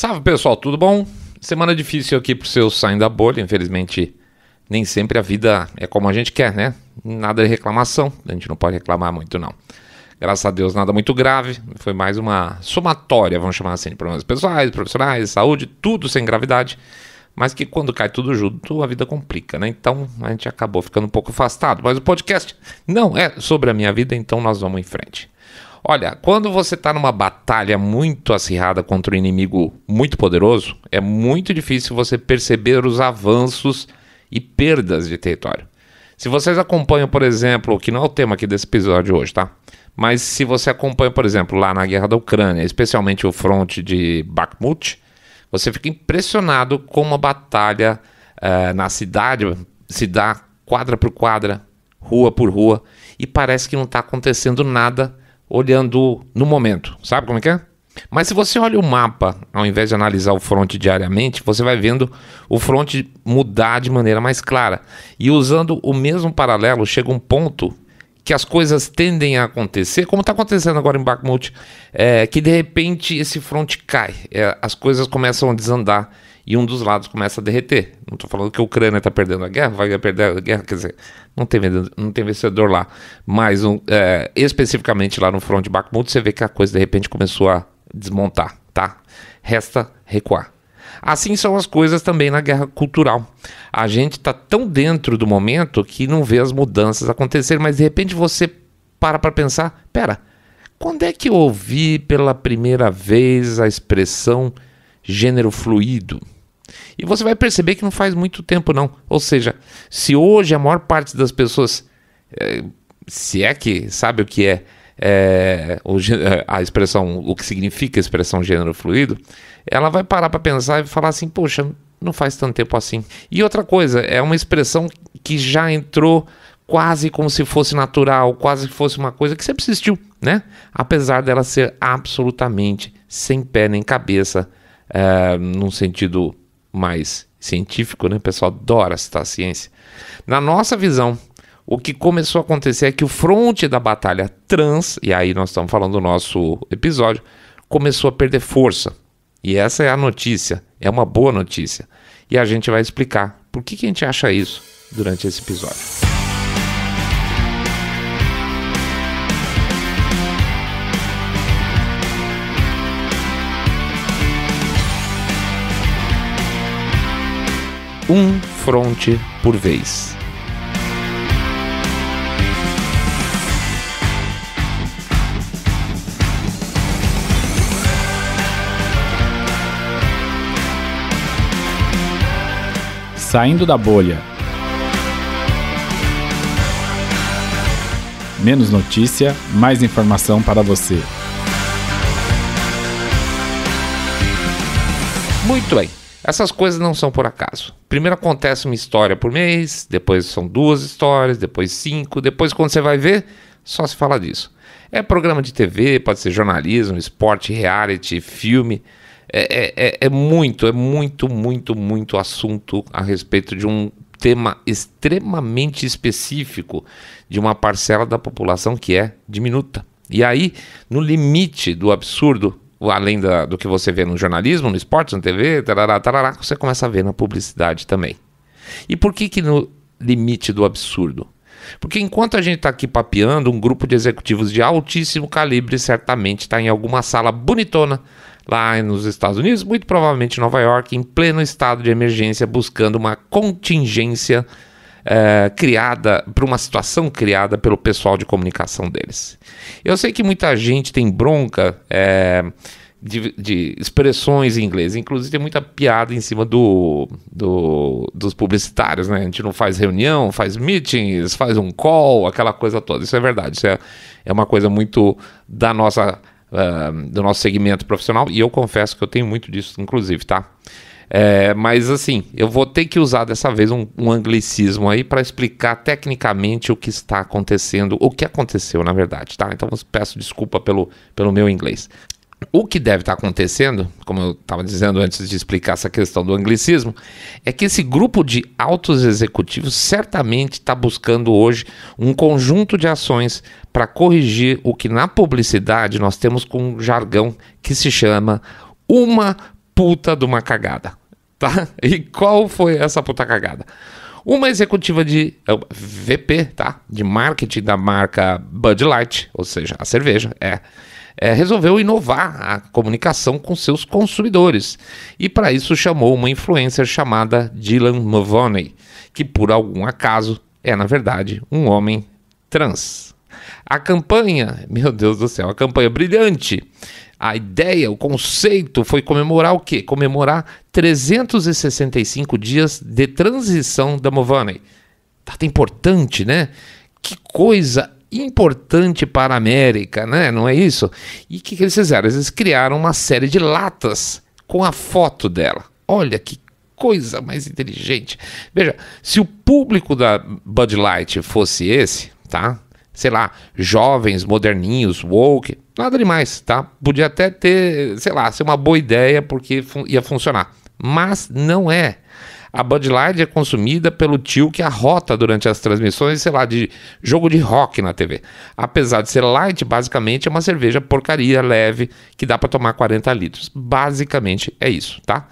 Salve pessoal, tudo bom? Semana difícil aqui para os seu saindo da bolha, infelizmente nem sempre a vida é como a gente quer, né? Nada de reclamação, a gente não pode reclamar muito não. Graças a Deus nada muito grave, foi mais uma somatória, vamos chamar assim, de problemas pessoais, profissionais, saúde, tudo sem gravidade, mas que quando cai tudo junto a vida complica, né? Então a gente acabou ficando um pouco afastado, mas o podcast não é sobre a minha vida, então nós vamos em frente. Olha, quando você está numa batalha muito acirrada contra um inimigo muito poderoso, é muito difícil você perceber os avanços e perdas de território. Se vocês acompanham, por exemplo, que não é o tema aqui desse episódio hoje, tá? Mas se você acompanha, por exemplo, lá na guerra da Ucrânia, especialmente o fronte de Bakhmut, você fica impressionado com uma batalha uh, na cidade se dá quadra por quadra, rua por rua, e parece que não está acontecendo nada olhando no momento. Sabe como é que é? Mas se você olha o mapa, ao invés de analisar o front diariamente, você vai vendo o front mudar de maneira mais clara. E usando o mesmo paralelo, chega um ponto que as coisas tendem a acontecer, como está acontecendo agora em Bakhmut, é, que de repente esse front cai, é, as coisas começam a desandar e um dos lados começa a derreter. Não estou falando que a Ucrânia está perdendo a guerra, vai perder a guerra, quer dizer, não tem, não tem vencedor lá. Mas um, é, especificamente lá no front de Bakhmut, você vê que a coisa de repente começou a desmontar, tá? Resta recuar. Assim são as coisas também na guerra cultural. A gente está tão dentro do momento que não vê as mudanças acontecerem, mas de repente você para para pensar: pera, quando é que eu ouvi pela primeira vez a expressão gênero fluido? E você vai perceber que não faz muito tempo, não. Ou seja, se hoje a maior parte das pessoas, é, se é que sabe o que é, é o, eh, a expressão, o que significa a expressão gênero fluido, ela vai parar para pensar e falar assim: poxa, não faz tanto tempo assim. E outra coisa, é uma expressão que já entrou quase como se fosse natural, quase que fosse uma coisa que sempre existiu, né? Apesar dela ser absolutamente sem pé nem cabeça, é, num sentido mais científico, né? O pessoal adora citar a ciência. Na nossa visão, o que começou a acontecer é que o fronte da batalha trans, e aí nós estamos falando do nosso episódio, começou a perder força. E essa é a notícia, é uma boa notícia. E a gente vai explicar por que, que a gente acha isso durante esse episódio. um fronte por vez. Saindo da bolha. Menos notícia, mais informação para você. Muito bem. Essas coisas não são por acaso. Primeiro acontece uma história por mês, depois são duas histórias, depois cinco, depois quando você vai ver, só se fala disso. É programa de TV, pode ser jornalismo, esporte, reality, filme. É, é, é, é muito, é muito, muito, muito assunto a respeito de um tema extremamente específico de uma parcela da população que é diminuta. E aí, no limite do absurdo, além da, do que você vê no jornalismo, no esporte, na TV, tarará, tarará, você começa a ver na publicidade também. E por que que no limite do absurdo? Porque enquanto a gente está aqui papeando, um grupo de executivos de altíssimo calibre certamente está em alguma sala bonitona lá nos Estados Unidos, muito provavelmente em Nova York, em pleno estado de emergência, buscando uma contingência é, criada, para uma situação criada pelo pessoal de comunicação deles. Eu sei que muita gente tem bronca é, de, de, expressões em inglês, inclusive tem muita piada em cima do, do, dos publicitários, né? A gente não faz reunião, faz meetings, faz um call, aquela coisa toda. Isso é verdade, isso é, é uma coisa muito da nossa. Uh, do nosso segmento profissional, e eu confesso que eu tenho muito disso, inclusive, tá? É, mas assim, eu vou ter que usar dessa vez um, um anglicismo aí para explicar tecnicamente o que está acontecendo, o que aconteceu na verdade, tá? Então peço desculpa pelo, pelo meu inglês. O que deve estar tá acontecendo, como eu estava dizendo antes de explicar essa questão do anglicismo, é que esse grupo de altos executivos certamente está buscando hoje um conjunto de ações para corrigir o que na publicidade nós temos com um jargão que se chama uma puta de uma cagada tá? E qual foi essa puta cagada? Uma executiva de é VP, tá? De marketing da marca Bud Light, ou seja, a cerveja, é, é resolveu inovar a comunicação com seus consumidores. E para isso chamou uma influencer chamada Dylan Mavoney, que por algum acaso é, na verdade, um homem trans. A campanha, meu Deus do céu, a campanha brilhante a ideia, o conceito foi comemorar o quê? Comemorar 365 dias de transição da Movane. Data importante, né? Que coisa importante para a América, né? Não é isso? E o que, que eles fizeram? Eles criaram uma série de latas com a foto dela. Olha que coisa mais inteligente. Veja, se o público da Bud Light fosse esse, tá? sei lá, jovens, moderninhos, woke, nada demais, tá? Podia até ter, sei lá, ser uma boa ideia porque fun ia funcionar. Mas não é. A Bud Light é consumida pelo tio que arrota durante as transmissões, sei lá, de jogo de rock na TV. Apesar de ser light, basicamente é uma cerveja porcaria, leve, que dá para tomar 40 litros. Basicamente é isso, tá?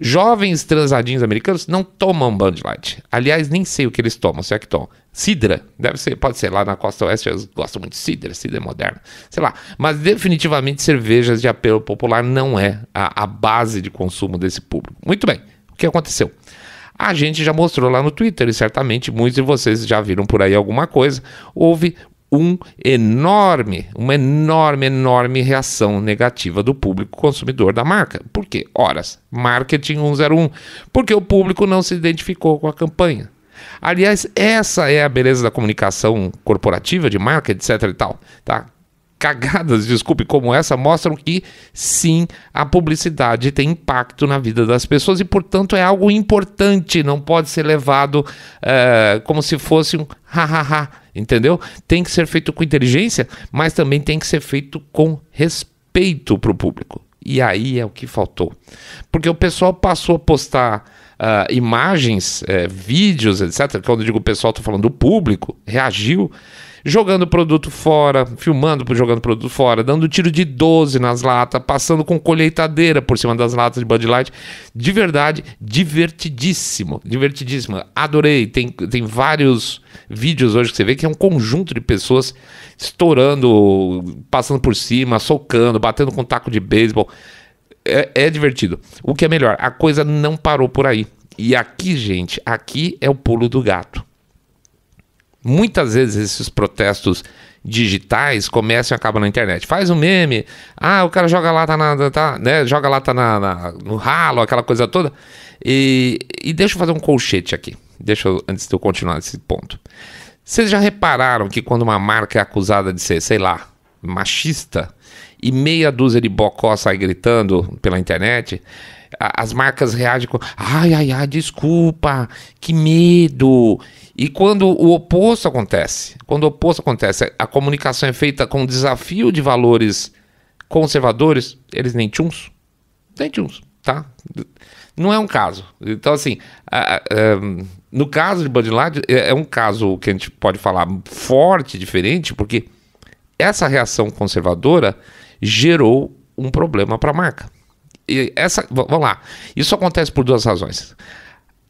Jovens transadinhos americanos não tomam Bud Light. Aliás, nem sei o que eles tomam, se é que tomam. Cidra, deve ser, pode ser lá na costa oeste, eles gostam muito de cidra, sidra moderna, sei lá. Mas definitivamente cervejas de apelo popular não é a, a base de consumo desse público. Muito bem, o que aconteceu? A gente já mostrou lá no Twitter e certamente muitos de vocês já viram por aí alguma coisa. Houve um enorme, uma enorme, enorme reação negativa do público consumidor da marca. Por quê? Horas, marketing 101. Porque o público não se identificou com a campanha. Aliás, essa é a beleza da comunicação corporativa, de marca, etc e tal, tá? cagadas, desculpe, como essa mostram que sim, a publicidade tem impacto na vida das pessoas e, portanto, é algo importante, não pode ser levado uh, como se fosse um hahaha, entendeu? Tem que ser feito com inteligência, mas também tem que ser feito com respeito para o público. E aí é o que faltou. Porque o pessoal passou a postar uh, imagens, uh, vídeos, etc. Quando eu digo pessoal, estou falando do público, reagiu jogando produto fora, filmando jogando produto fora, dando tiro de 12 nas latas, passando com colheitadeira por cima das latas de Bud Light. De verdade, divertidíssimo, divertidíssimo. Adorei. Tem, tem vários vídeos hoje que você vê que é um conjunto de pessoas estourando, passando por cima, socando, batendo com taco de beisebol. É, é divertido. O que é melhor, a coisa não parou por aí. E aqui, gente, aqui é o pulo do gato muitas vezes esses protestos digitais começam e acabam na internet. Faz um meme, ah, o cara joga lata na, tá, né, joga lata na, na, no ralo, aquela coisa toda. E, e deixa eu fazer um colchete aqui. Deixa eu, antes de eu continuar nesse ponto. Vocês já repararam que quando uma marca é acusada de ser, sei lá, machista, e meia dúzia de bocó sai gritando pela internet, as marcas reagem com ai, ai, ai, desculpa, que medo. E quando o oposto acontece, quando o oposto acontece, a comunicação é feita com desafio de valores conservadores, eles nem tchuns, nem tchuns, tá? Não é um caso. Então, assim, a, a, eh, no caso de Bud Light, é, é um caso que a gente pode falar forte, diferente, porque essa reação conservadora gerou um problema para a marca essa, vamos lá. Isso acontece por duas razões.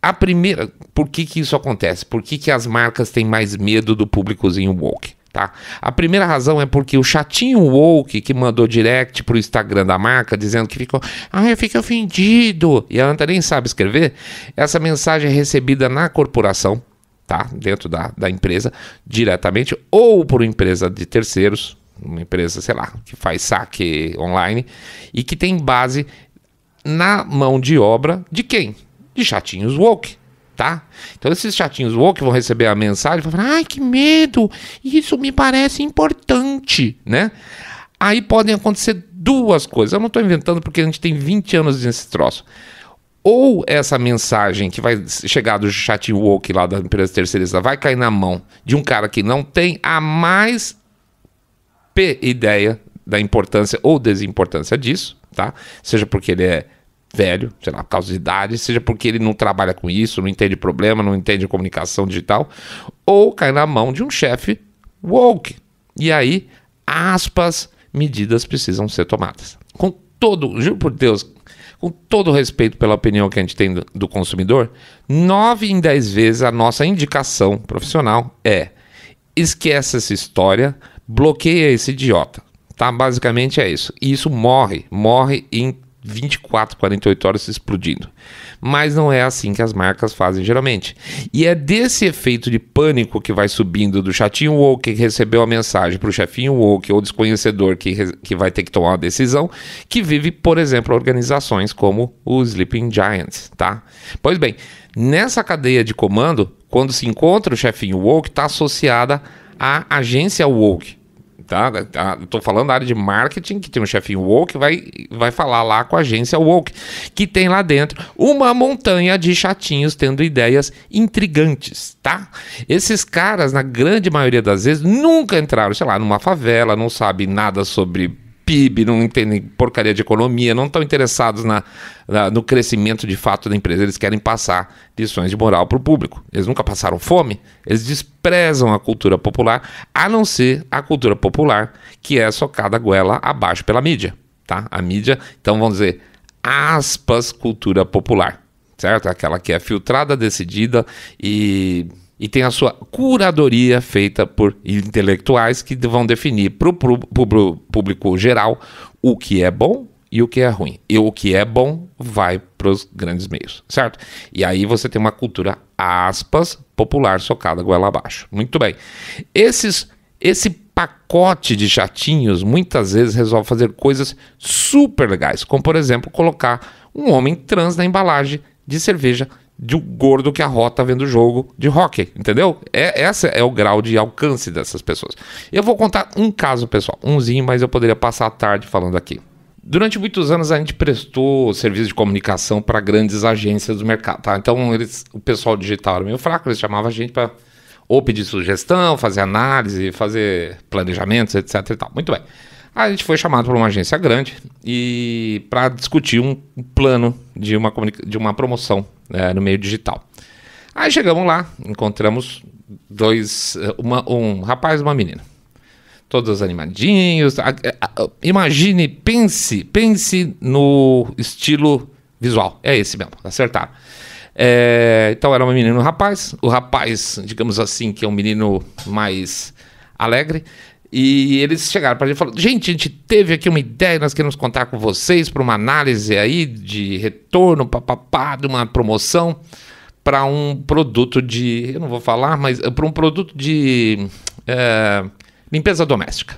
A primeira, por que, que isso acontece? Por que, que as marcas têm mais medo do públicozinho woke? Tá? A primeira razão é porque o chatinho woke que mandou direct pro Instagram da marca dizendo que ficou, ah, eu fiquei ofendido e a Anta tá nem sabe escrever, essa mensagem é recebida na corporação, tá? Dentro da, da empresa, diretamente, ou por empresa de terceiros, uma empresa, sei lá, que faz saque online e que tem base na mão de obra de quem? De chatinhos woke. Tá? Então esses chatinhos woke vão receber a mensagem e vão falar, ai que medo, isso me parece importante, né? Aí podem acontecer duas coisas, eu não estou inventando porque a gente tem 20 anos nesse troço. Ou essa mensagem que vai chegar do chatinho woke lá da empresa terceirista vai cair na mão de um cara que não tem a mais P ideia da importância ou desimportância disso, tá? Seja porque ele é velho, sei lá, por causa de idade, seja porque ele não trabalha com isso, não entende problema, não entende comunicação digital, ou cai na mão de um chefe woke. E aí, aspas, medidas precisam ser tomadas. Com todo, juro por Deus, com todo respeito pela opinião que a gente tem do, do consumidor, nove em dez vezes a nossa indicação profissional é esquece essa história, bloqueia esse idiota. Tá? Basicamente é isso. E isso morre, morre em 24, 48 horas explodindo. Mas não é assim que as marcas fazem geralmente. E é desse efeito de pânico que vai subindo do chatinho woke que recebeu a mensagem para o chefinho woke ou desconhecedor que, que vai ter que tomar uma decisão, que vive, por exemplo, organizações como o Sleeping Giants, tá? Pois bem, nessa cadeia de comando, quando se encontra o chefinho woke, está associada à agência woke tá? Estou tá? falando da área de marketing, que tem um chefinho woke, vai, vai falar lá com a agência woke, que tem lá dentro uma montanha de chatinhos tendo ideias intrigantes, tá? Esses caras, na grande maioria das vezes, nunca entraram, sei lá, numa favela, não sabem nada sobre PIB, não entendem porcaria de economia, não estão interessados na, na, no crescimento de fato da empresa. Eles querem passar lições de moral para o público. Eles nunca passaram fome, eles desprezam a cultura popular, a não ser a cultura popular que é socada a goela abaixo pela mídia. Tá? A mídia, então vamos dizer, aspas, cultura popular, certo? Aquela que é filtrada, decidida e e tem a sua curadoria feita por intelectuais que vão definir para o público geral o que é bom e o que é ruim. E o que é bom vai para os grandes meios, certo? E aí você tem uma cultura, aspas, popular socada goela abaixo. Muito bem. Esses, esse pacote de chatinhos muitas vezes resolve fazer coisas super legais, como por exemplo colocar um homem trans na embalagem de cerveja de um gordo que arrota vendo o jogo de hockey, entendeu? É, esse é o grau de alcance dessas pessoas. Eu vou contar um caso, pessoal, umzinho, mas eu poderia passar a tarde falando aqui. Durante muitos anos a gente prestou serviço de comunicação para grandes agências do mercado, tá? Então eles, o pessoal digital era meio fraco, eles chamavam a gente para ou pedir sugestão, fazer análise, fazer planejamentos, etc e tal. Muito bem. A gente foi chamado para uma agência grande e para discutir um plano de uma, de uma promoção é, no meio digital. Aí chegamos lá, encontramos dois, eh, uma, um rapaz e uma menina. Todos animadinhos. Eh, imagine, pense, pense no estilo visual. É esse mesmo, acertaram. É, então era uma menina e um rapaz. O rapaz, digamos assim, que é um menino mais alegre, e eles chegaram para gente e falaram: gente, a gente teve aqui uma ideia, nós queremos contar com vocês para uma análise aí de retorno, papapá, de uma promoção para um produto de. Eu não vou falar, mas eh, para um produto de é, limpeza doméstica.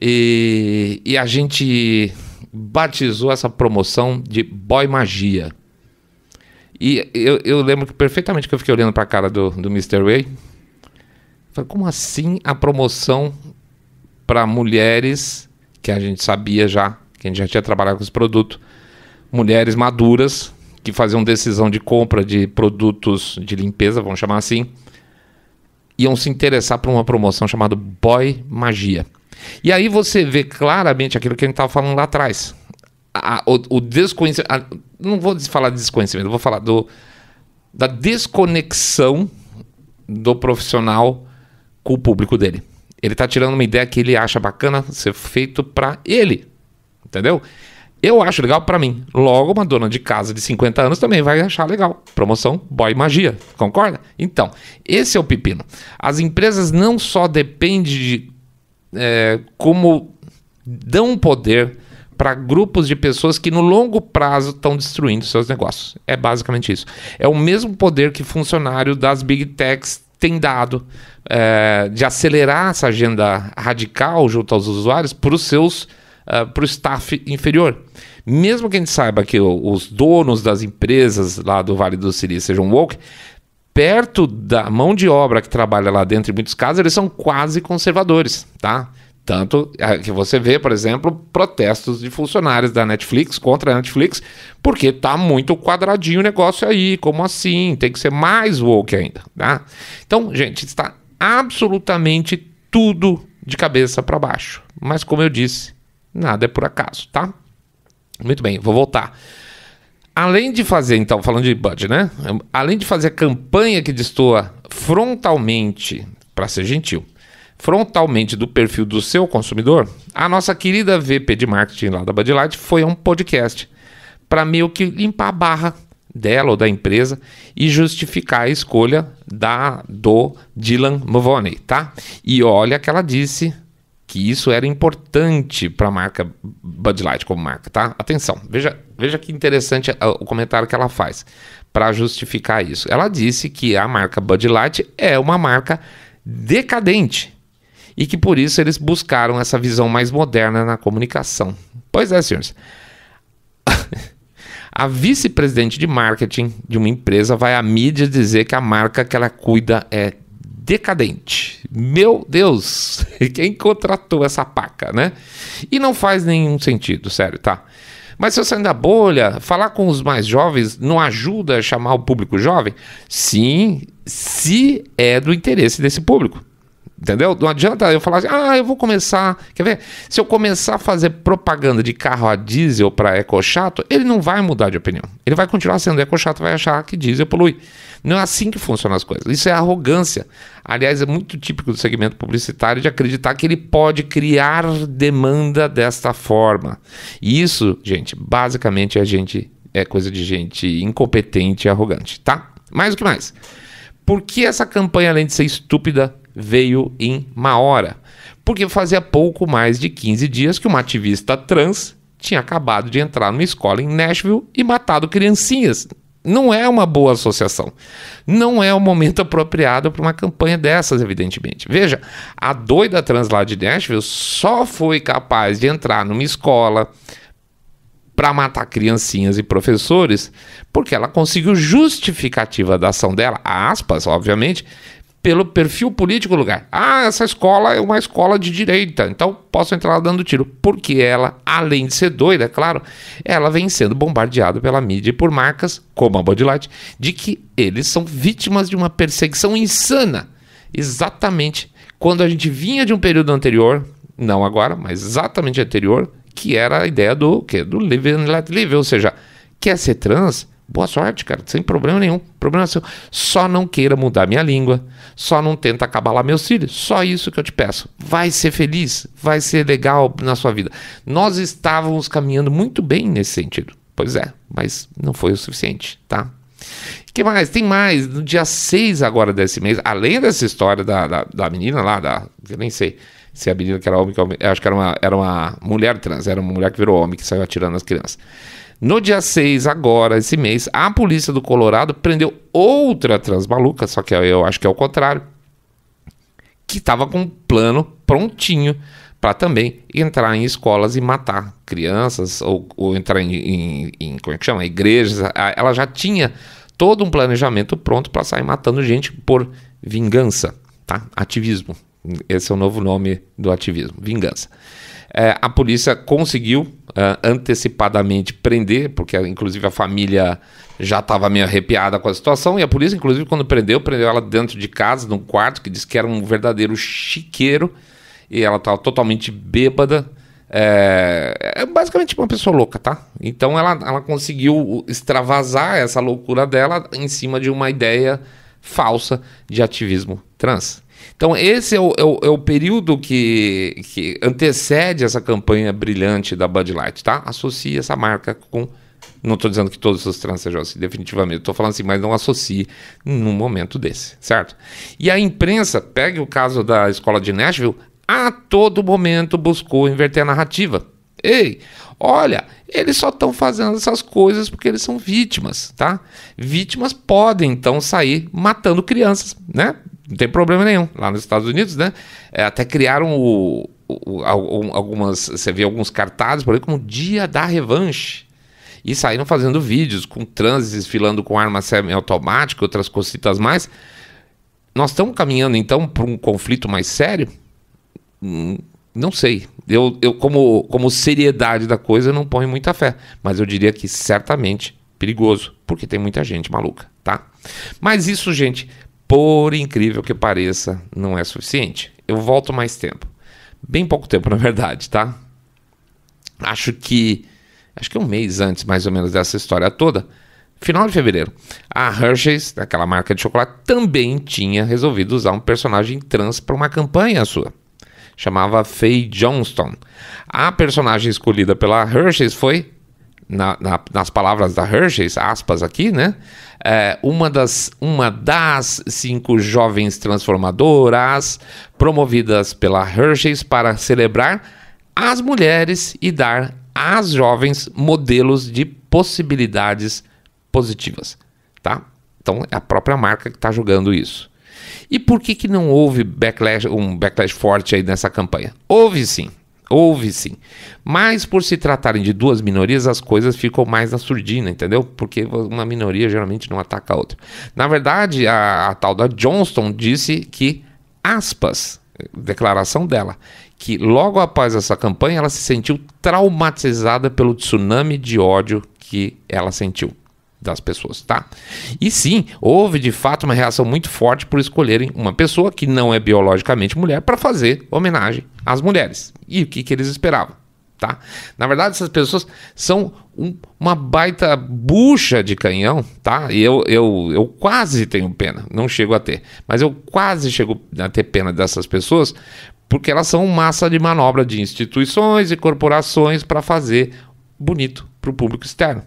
E, e a gente batizou essa promoção de Boy Magia. E eu, eu lembro perfeitamente que eu fiquei olhando para a cara do, do Mr. Way Falei, como assim a promoção para mulheres que a gente sabia já, que a gente já tinha trabalhado com esse produto, mulheres maduras que faziam decisão de compra de produtos de limpeza, vamos chamar assim, iam se interessar por uma promoção chamada Boy Magia. E aí você vê claramente aquilo que a gente estava falando lá atrás. A, o, o desconhecimento. não vou falar de desconhecimento, vou falar do, da desconexão do profissional com o público dele. Ele está tirando uma ideia que ele acha bacana ser feito para ele. Entendeu? Eu acho legal para mim. Logo, uma dona de casa de 50 anos também vai achar legal. Promoção Boy Magia, concorda? Então, esse é o pepino. As empresas não só dependem de é, como dão poder para grupos de pessoas que no longo prazo estão destruindo seus negócios. É basicamente isso. É o mesmo poder que funcionário das big techs tem dado é, de acelerar essa agenda radical junto aos usuários para os seus uh, para o staff inferior. Mesmo que a gente saiba que os donos das empresas lá do Vale do Siri sejam woke, perto da mão de obra que trabalha lá dentro, em muitos casos, eles são quase conservadores, tá? Tanto é, que você vê, por exemplo, protestos de funcionários da Netflix contra a Netflix, porque tá muito quadradinho o negócio aí. Como assim? Tem que ser mais woke ainda, tá? Então, gente, está absolutamente tudo de cabeça para baixo. Mas como eu disse, nada é por acaso, tá? Muito bem, vou voltar. Além de fazer, então, falando de Bud, né? Além de fazer campanha que destoa frontalmente, para ser gentil, frontalmente do perfil do seu consumidor, a nossa querida VP de marketing lá da Bud Light foi a um podcast para meio que limpar a barra dela ou da empresa e justificar a escolha da do Dylan Mulvaney, tá? E olha que ela disse que isso era importante para a marca Bud Light como marca, tá? Atenção, veja, veja que interessante é, o comentário que ela faz para justificar isso. Ela disse que a marca Bud Light é uma marca decadente e que por isso eles buscaram essa visão mais moderna na comunicação. Pois é, senhores. a vice-presidente de marketing de uma empresa vai à mídia dizer que a marca que ela cuida é decadente. Meu Deus, quem contratou essa paca, né? E não faz nenhum sentido, sério, tá? Mas se eu sair da bolha, falar com os mais jovens não ajuda a chamar o público jovem? Sim, se é do interesse desse público. Entendeu? Não adianta eu falar assim, ah, eu vou começar. Quer ver? Se eu começar a fazer propaganda de carro a diesel para ecochato, ele não vai mudar de opinião. Ele vai continuar sendo ecochato, vai achar que diesel polui. Não é assim que funcionam as coisas. Isso é arrogância. Aliás, é muito típico do segmento publicitário de acreditar que ele pode criar demanda desta forma. E isso, gente, basicamente é gente é coisa de gente incompetente e arrogante, tá? Mais o que mais? Por que essa campanha, além de ser estúpida, veio em hora porque fazia pouco mais de 15 dias que uma ativista trans tinha acabado de entrar numa escola em Nashville e matado criancinhas. Não é uma boa associação. Não é o momento apropriado para uma campanha dessas, evidentemente. Veja, a doida trans lá de Nashville só foi capaz de entrar numa escola para matar criancinhas e professores porque ela conseguiu justificativa da ação dela, aspas, obviamente, pelo perfil político do lugar. Ah, essa escola é uma escola de direita, então posso entrar lá dando tiro. Porque ela, além de ser doida, é claro, ela vem sendo bombardeada pela mídia e por marcas, como a Bud Light, de que eles são vítimas de uma perseguição insana. Exatamente quando a gente vinha de um período anterior, não agora, mas exatamente anterior, que era a ideia do que do live and let live, ou seja, quer ser trans, Boa sorte, cara, sem problema nenhum. Problema seu. Só não queira mudar minha língua, só não tenta acabar lá meus filhos. Só isso que eu te peço. Vai ser feliz, vai ser legal na sua vida. Nós estávamos caminhando muito bem nesse sentido. Pois é, mas não foi o suficiente, tá? que mais? Tem mais. No dia 6 agora desse mês, além dessa história da, da, da menina lá, da, eu nem sei, se a menina que era homem, que eu acho que era uma, era uma mulher trans, era uma mulher que virou homem que saiu atirando nas crianças. No dia 6, agora, esse mês, a polícia do Colorado prendeu outra trans maluca, só que eu acho que é o contrário, que estava com um plano prontinho para também entrar em escolas e matar crianças ou, ou entrar em, em, em, como é que chama, igrejas. Ela já tinha todo um planejamento pronto para sair matando gente por vingança, tá? Ativismo, esse é o novo nome do ativismo, vingança. É, a polícia conseguiu uh, antecipadamente prender, porque inclusive a família já estava meio arrepiada com a situação, e a polícia, inclusive, quando prendeu, prendeu ela dentro de casa, num quarto, que disse que era um verdadeiro chiqueiro, e ela estava totalmente bêbada. É, é basicamente uma pessoa louca, tá? Então ela, ela conseguiu extravasar essa loucura dela em cima de uma ideia falsa de ativismo trans. Então, esse é o, é o, é o período que, que antecede essa campanha brilhante da Bud Light, tá? Associe essa marca com não estou dizendo que todos os trans sejam assim, definitivamente. Estou falando assim, mas não associe num momento desse, certo? E a imprensa, pegue o caso da escola de Nashville, a todo momento buscou inverter a narrativa. Ei, olha, eles só estão fazendo essas coisas porque eles são vítimas, tá? Vítimas podem então sair matando crianças, né? não tem problema nenhum. Lá nos Estados Unidos, né? É, até criaram o, o, o, algumas. Você vê alguns cartazes, por exemplo, como Dia da Revanche. E saíram fazendo vídeos com transes desfilando com arma semiautomática, outras cositas mais. Nós estamos caminhando então para um conflito mais sério? Hum, não sei. Eu, eu como, como seriedade da coisa, não ponho muita fé. Mas eu diria que certamente perigoso, porque tem muita gente maluca, tá? Mas isso, gente, por incrível que pareça, não é suficiente. Eu volto mais tempo. Bem pouco tempo, na verdade, tá? Acho que. Acho que um mês antes, mais ou menos, dessa história toda, final de fevereiro, a Hershey's, aquela marca de chocolate, também tinha resolvido usar um personagem trans para uma campanha sua. Chamava Faye Johnston. A personagem escolhida pela Hershey's foi na, na, nas palavras da Hershey, aspas aqui, né? É, uma, das, uma das cinco jovens transformadoras promovidas pela Hershey para celebrar as mulheres e dar às jovens modelos de possibilidades positivas, tá? Então é a própria marca que está jogando isso. E por que, que não houve backlash, um backlash forte aí nessa campanha? Houve sim. Houve sim. Mas por se tratarem de duas minorias, as coisas ficam mais na surdina, entendeu? Porque uma minoria geralmente não ataca a outra. Na verdade, a, a tal da Johnston disse que, aspas, declaração dela, que logo após essa campanha ela se sentiu traumatizada pelo tsunami de ódio que ela sentiu das pessoas, tá? E sim, houve de fato uma reação muito forte por escolherem uma pessoa que não é biologicamente mulher para fazer homenagem as mulheres. E o que, que eles esperavam? Tá? Na verdade, essas pessoas são um, uma baita bucha de canhão, tá? E eu, eu, eu quase tenho pena, não chego a ter, mas eu quase chego a ter pena dessas pessoas porque elas são massa de manobra de instituições e corporações para fazer bonito para o público externo.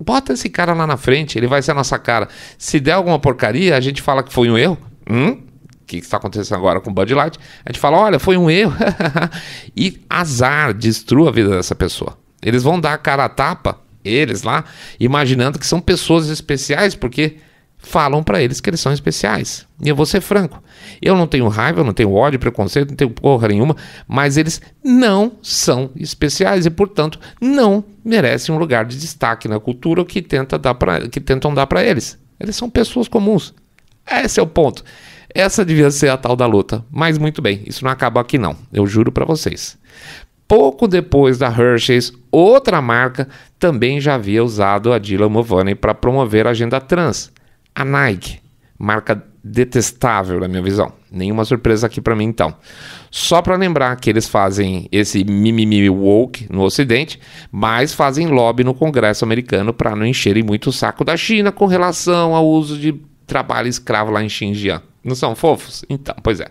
Bota esse cara lá na frente, ele vai ser a nossa cara. Se der alguma porcaria, a gente fala que foi um erro. Hum? que está acontecendo agora com o Bud Light, a gente fala, olha, foi um erro. e azar, destrua a vida dessa pessoa. Eles vão dar a cara a tapa, eles lá, imaginando que são pessoas especiais, porque falam para eles que eles são especiais. E eu vou ser franco. Eu não tenho raiva, eu não tenho ódio, preconceito, não tenho porra nenhuma, mas eles não são especiais e, portanto, não merecem um lugar de destaque na cultura que, tenta dar pra, que tentam dar para eles. Eles são pessoas comuns. Esse é o ponto. Essa devia ser a tal da luta. Mas muito bem, isso não acaba aqui não, eu juro para vocês. Pouco depois da Hershey's, outra marca também já havia usado a Dylan Mulvaney para promover a agenda trans, a Nike, marca detestável na minha visão. Nenhuma surpresa aqui para mim então. Só para lembrar que eles fazem esse mimimi woke no ocidente, mas fazem lobby no Congresso americano para não encherem muito o saco da China com relação ao uso de trabalho escravo lá em Xinjiang. Não são fofos? Então, pois é.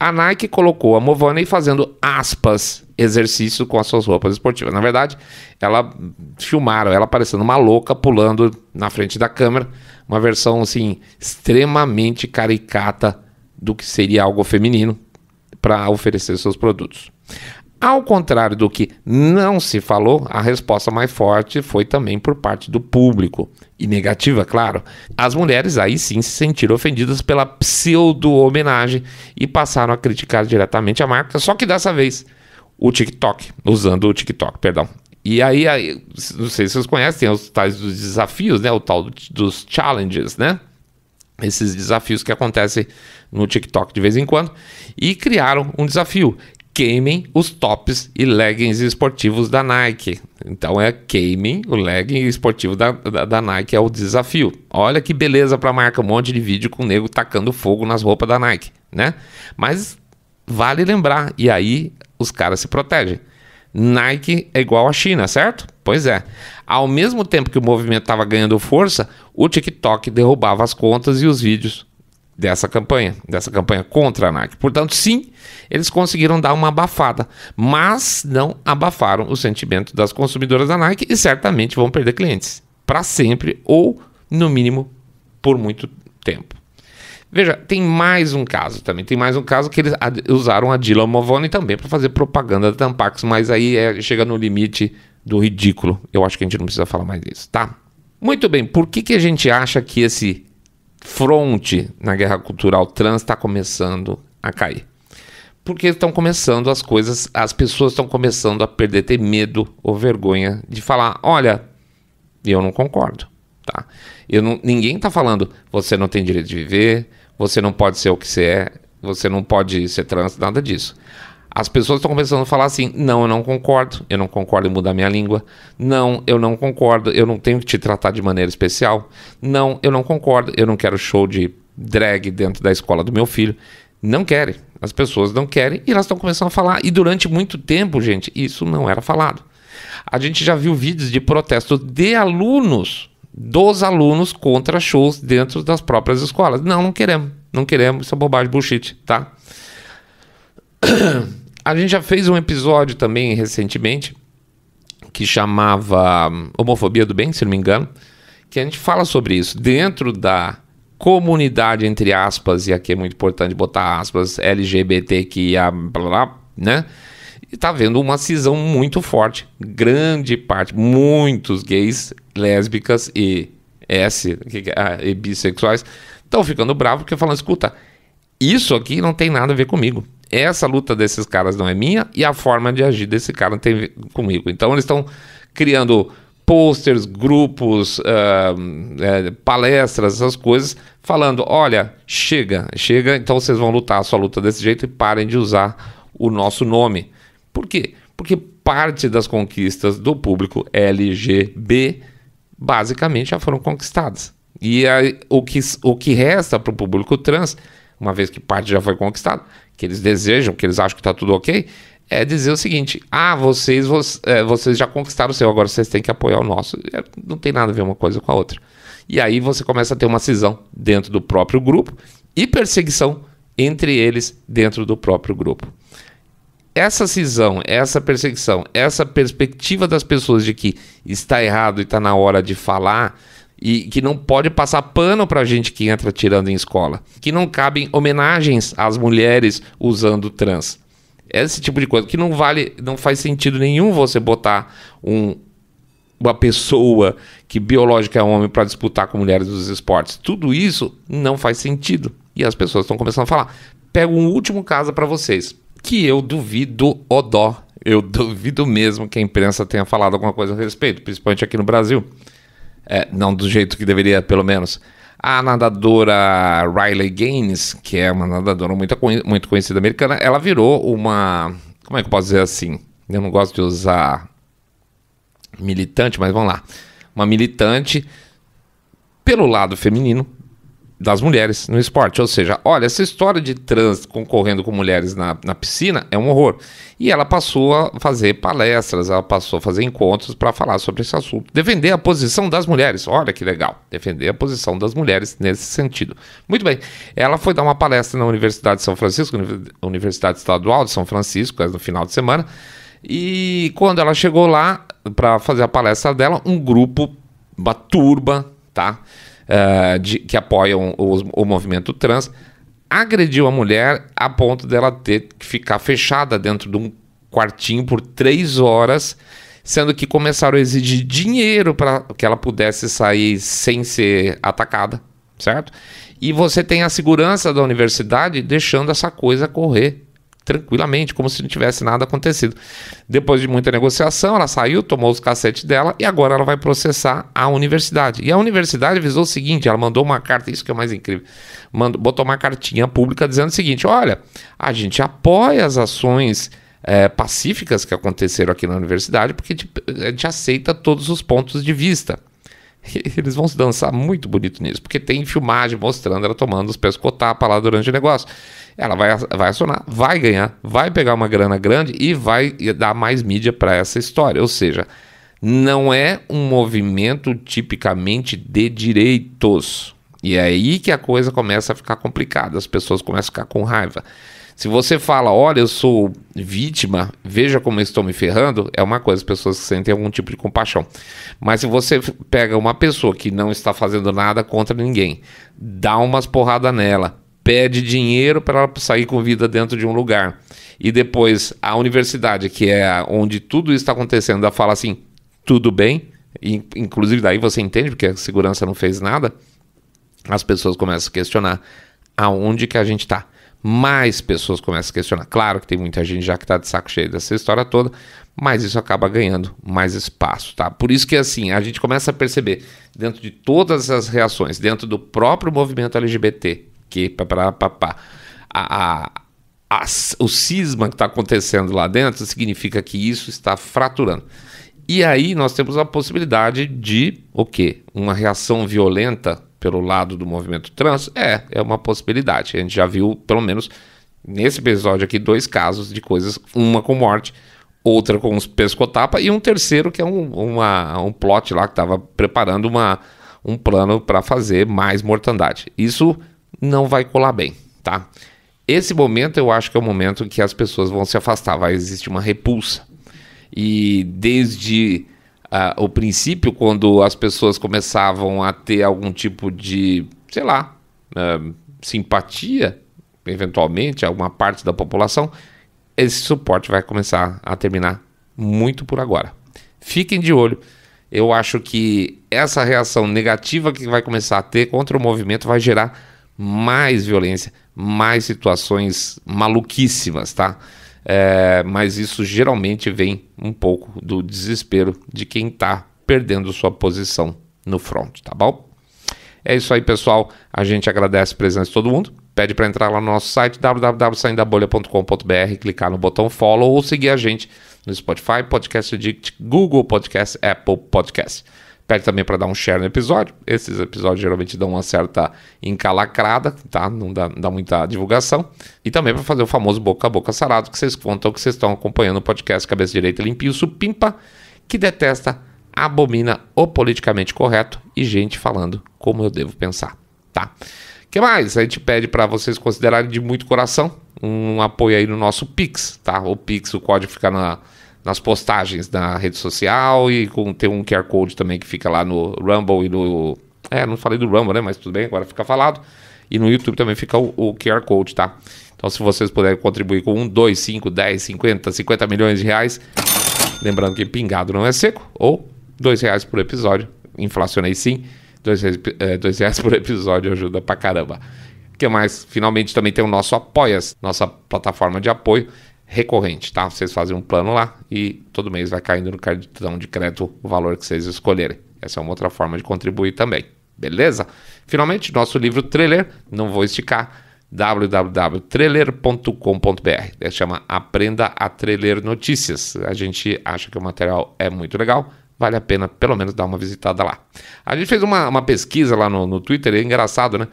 A Nike colocou a Movani fazendo aspas exercício com as suas roupas esportivas. Na verdade, ela filmaram ela parecendo uma louca pulando na frente da câmera, uma versão assim extremamente caricata do que seria algo feminino para oferecer seus produtos. Ao contrário do que não se falou, a resposta mais forte foi também por parte do público. E negativa, claro. As mulheres aí sim se sentiram ofendidas pela pseudo-homenagem e passaram a criticar diretamente a marca, só que dessa vez o TikTok, usando o TikTok, perdão. E aí, aí não sei se vocês conhecem, é os tais dos desafios, né? O tal dos challenges, né? Esses desafios que acontecem no TikTok de vez em quando. E criaram um desafio queimem os tops e leggings esportivos da Nike. Então é queimem o legging esportivo da, da, da Nike, é o desafio. Olha que beleza para marca, um monte de vídeo com o nego tacando fogo nas roupas da Nike, né? Mas vale lembrar, e aí os caras se protegem. Nike é igual à China, certo? Pois é. Ao mesmo tempo que o movimento estava ganhando força, o TikTok derrubava as contas e os vídeos dessa campanha, dessa campanha contra a Nike. Portanto, sim, eles conseguiram dar uma abafada, mas não abafaram o sentimento das consumidoras da Nike e certamente vão perder clientes para sempre ou, no mínimo, por muito tempo. Veja, tem mais um caso também. Tem mais um caso que eles usaram a Dylan Movone também para fazer propaganda da Tampax, mas aí é, chega no limite do ridículo. Eu acho que a gente não precisa falar mais disso, tá? Muito bem, por que, que a gente acha que esse fronte na guerra cultural trans está começando a cair. Porque estão começando as coisas, as pessoas estão começando a perder, ter medo ou vergonha de falar: olha, eu não concordo. Tá? Eu não, ninguém está falando, você não tem direito de viver, você não pode ser o que você é, você não pode ser trans, nada disso as pessoas estão começando a falar assim: não, eu não concordo, eu não concordo em mudar minha língua, não, eu não concordo, eu não tenho que te tratar de maneira especial, não, eu não concordo, eu não quero show de drag dentro da escola do meu filho. Não querem, as pessoas não querem e elas estão começando a falar. E durante muito tempo, gente, isso não era falado. A gente já viu vídeos de protestos de alunos, dos alunos contra shows dentro das próprias escolas. Não, não queremos, não queremos, isso é bobagem, bullshit, tá? A gente já fez um episódio também recentemente que chamava Homofobia do Bem, se não me engano, que a gente fala sobre isso. Dentro da comunidade, entre aspas, e aqui é muito importante botar aspas, LGBTQIA, blá, blá, né? E tá vendo uma cisão muito forte. Grande parte, muitos gays, lésbicas e S, é, ah, e bissexuais, estão ficando bravos porque falando, escuta, isso aqui não tem nada a ver comigo essa luta desses caras não é minha e a forma de agir desse cara tem comigo. Então eles estão criando posters, grupos, uh, uh, palestras, essas coisas, falando: olha, chega, chega, então vocês vão lutar a sua luta desse jeito e parem de usar o nosso nome. Por quê? Porque parte das conquistas do público LGB basicamente já foram conquistadas. E aí, o, que, o que resta para o público trans, uma vez que parte já foi conquistada, que eles desejam, que eles acham que está tudo ok, é dizer o seguinte: ah, vocês, é, vocês, já conquistaram o seu, agora vocês têm que apoiar o nosso. É, não tem nada a ver uma coisa com a outra. E aí você começa a ter uma cisão dentro do próprio grupo e perseguição entre eles dentro do próprio grupo. Essa cisão, essa perseguição, essa perspectiva das pessoas de que está errado e está na hora de falar e que não pode passar pano para gente que entra tirando em escola, que não cabem homenagens às mulheres usando trans. É esse tipo de coisa que não vale, não faz sentido nenhum você botar um, uma pessoa que biológica é homem para disputar com mulheres nos esportes. Tudo isso não faz sentido. E as pessoas estão começando a falar. Pego um último caso para vocês, que eu duvido o dó. Eu duvido mesmo que a imprensa tenha falado alguma coisa a respeito, principalmente aqui no Brasil é, não do jeito que deveria, pelo menos. A nadadora Riley Gaines, que é uma nadadora muito, muito conhecida americana, ela virou uma. Como é que eu posso dizer assim? Eu não gosto de usar militante, mas vamos lá. Uma militante pelo lado feminino das mulheres no esporte. Ou seja, olha, essa história de trans concorrendo com mulheres na, na piscina é um horror. E ela passou a fazer palestras, ela passou a fazer encontros para falar sobre esse assunto. Defender a posição das mulheres. Olha que legal. Defender a posição das mulheres nesse sentido. Muito bem. Ela foi dar uma palestra na Universidade de São Francisco, Universidade Estadual de São Francisco, é no final de semana. E quando ela chegou lá para fazer a palestra dela, um grupo, uma turba, tá? uh, de, que apoiam o, o movimento trans, agrediu a mulher a ponto dela ter que ficar fechada dentro de um quartinho por três horas, sendo que começaram a exigir dinheiro para que ela pudesse sair sem ser atacada, certo? E você tem a segurança da universidade deixando essa coisa correr tranquilamente, como se não tivesse nada acontecido. Depois de muita negociação, ela saiu, tomou os cassetes dela e agora ela vai processar a universidade. E a universidade avisou o seguinte: ela mandou uma carta, isso que é mais incrível, mandou, botou uma cartinha pública dizendo o seguinte: olha, a gente apoia as ações. É, pacíficas que aconteceram aqui na universidade, porque a gente aceita todos os pontos de vista. eles vão se dançar muito bonito nisso, porque tem filmagem mostrando ela tomando os pescotapas lá durante o negócio. Ela vai, vai acionar, vai ganhar, vai pegar uma grana grande e vai dar mais mídia para essa história. Ou seja, não é um movimento tipicamente de direitos. E é aí que a coisa começa a ficar complicada, as pessoas começam a ficar com raiva. Se você fala, olha, eu sou vítima, veja como eu estou me ferrando, é uma coisa, as pessoas sentem algum tipo de compaixão. Mas se você pega uma pessoa que não está fazendo nada contra ninguém, dá umas porradas nela, pede dinheiro para ela sair com vida dentro de um lugar. E depois a universidade, que é onde tudo isso está acontecendo, ela fala assim: tudo bem. E, inclusive, daí você entende porque a segurança não fez nada. As pessoas começam a questionar aonde que a gente está mais pessoas começam a questionar. Claro que tem muita gente já que está de saco cheio dessa história toda, mas isso acaba ganhando mais espaço, tá? Por isso que assim, a gente começa a perceber dentro de todas as reações, dentro do próprio movimento LGBT, que papapá, a, a, a, o cisma que está acontecendo lá dentro significa que isso está fraturando. E aí nós temos a possibilidade de o quê? Uma reação violenta pelo lado do movimento trans? É, é uma possibilidade. A gente já viu, pelo menos nesse episódio aqui, dois casos de coisas, uma com morte, outra com os pescotapa e um terceiro que é um, uma, um plot lá que estava preparando uma, um plano para fazer mais mortandade. Isso não vai colar bem, tá? Esse momento eu acho que é o momento que as pessoas vão se afastar, vai existir uma repulsa. E desde ah, o princípio, quando as pessoas começavam a ter algum tipo de, sei lá, uh, simpatia, eventualmente, alguma parte da população, esse suporte vai começar a terminar muito por agora. Fiquem de olho. Eu acho que essa reação negativa que vai começar a ter contra o movimento vai gerar mais violência, mais situações maluquíssimas, tá? É, mas isso geralmente vem um pouco do desespero de quem está perdendo sua posição no front, tá bom? É isso aí, pessoal. A gente agradece a presença de todo mundo. Pede para entrar lá no nosso site www.saindabolha.com.br, clicar no botão follow ou seguir a gente no Spotify, Podcast Addict, Google Podcast, Apple Podcast. Pede também para dar um share no episódio. Esses episódios geralmente dão uma certa encalacrada, tá? Não dá, não dá muita divulgação. E também para fazer o famoso boca a boca sarado, que vocês contam que vocês estão acompanhando o podcast Cabeça Direita Limpinho Supimpa, que detesta, abomina o politicamente correto e gente falando como eu devo pensar, tá? que mais? A gente pede para vocês considerarem de muito coração um apoio aí no nosso Pix, tá? O Pix, o código fica na nas postagens na rede social e com, tem um QR Code também que fica lá no Rumble e no. É, não falei do Rumble, né? Mas tudo bem, agora fica falado. E no YouTube também fica o, o QR Code, tá? Então, se vocês puderem contribuir com 1, 2, 5, 10, 50, 50 milhões de reais. Lembrando que pingado não é seco, ou 2 reais por episódio. Inflacionei sim. 2 reais, é, eh, dois reais por episódio ajuda pra caramba. O que mais? Finalmente também tem o nosso Apoias, nossa plataforma de apoio recorrente, tá? Vocês fazem um plano lá e todo mês vai caindo no cartão de crédito o valor que vocês escolherem. Essa é uma outra forma de contribuir também, beleza? Finalmente, nosso livro trailer, não vou esticar, www.treler.com.br. Chama Aprenda a Treler Notícias. A gente acha que o material é muito legal, vale a pena pelo menos dar uma visitada lá. A gente fez uma, uma pesquisa lá no, no Twitter, é engraçado, né?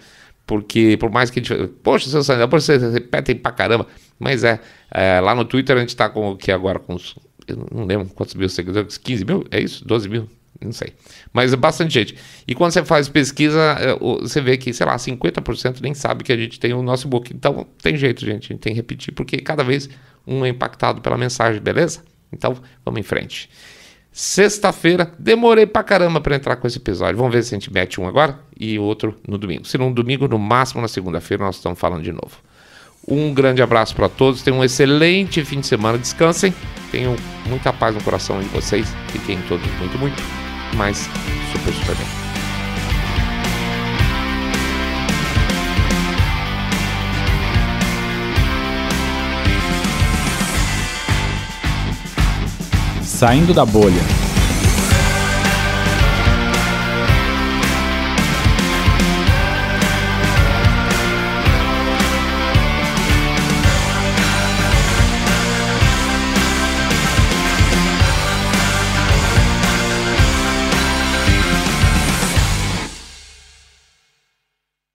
porque por mais que a gente. Poxa, seu Sandel, vocês repetem pra caramba. Mas é, é, lá no Twitter a gente tá com o que agora? Com os, eu não lembro quantos mil seguidores, 15 mil? É isso? 12 mil? Não sei. Mas é bastante gente. E quando você faz pesquisa, é, você vê que, sei lá, 50% nem sabe que a gente tem o nosso book. Então tem jeito, gente. A gente tem que repetir, porque cada vez um é impactado pela mensagem, beleza? Então vamos em frente sexta-feira. Demorei pra caramba pra entrar com esse episódio. Vamos ver se a gente mete um agora e outro no domingo. Se não, no domingo, no máximo na segunda-feira, nós estamos falando de novo. Um grande abraço para todos. Tenham um excelente fim de semana. Descansem. Tenham muita paz no coração de vocês. Fiquem todos muito, muito, mas super, super bem. Saindo da bolha.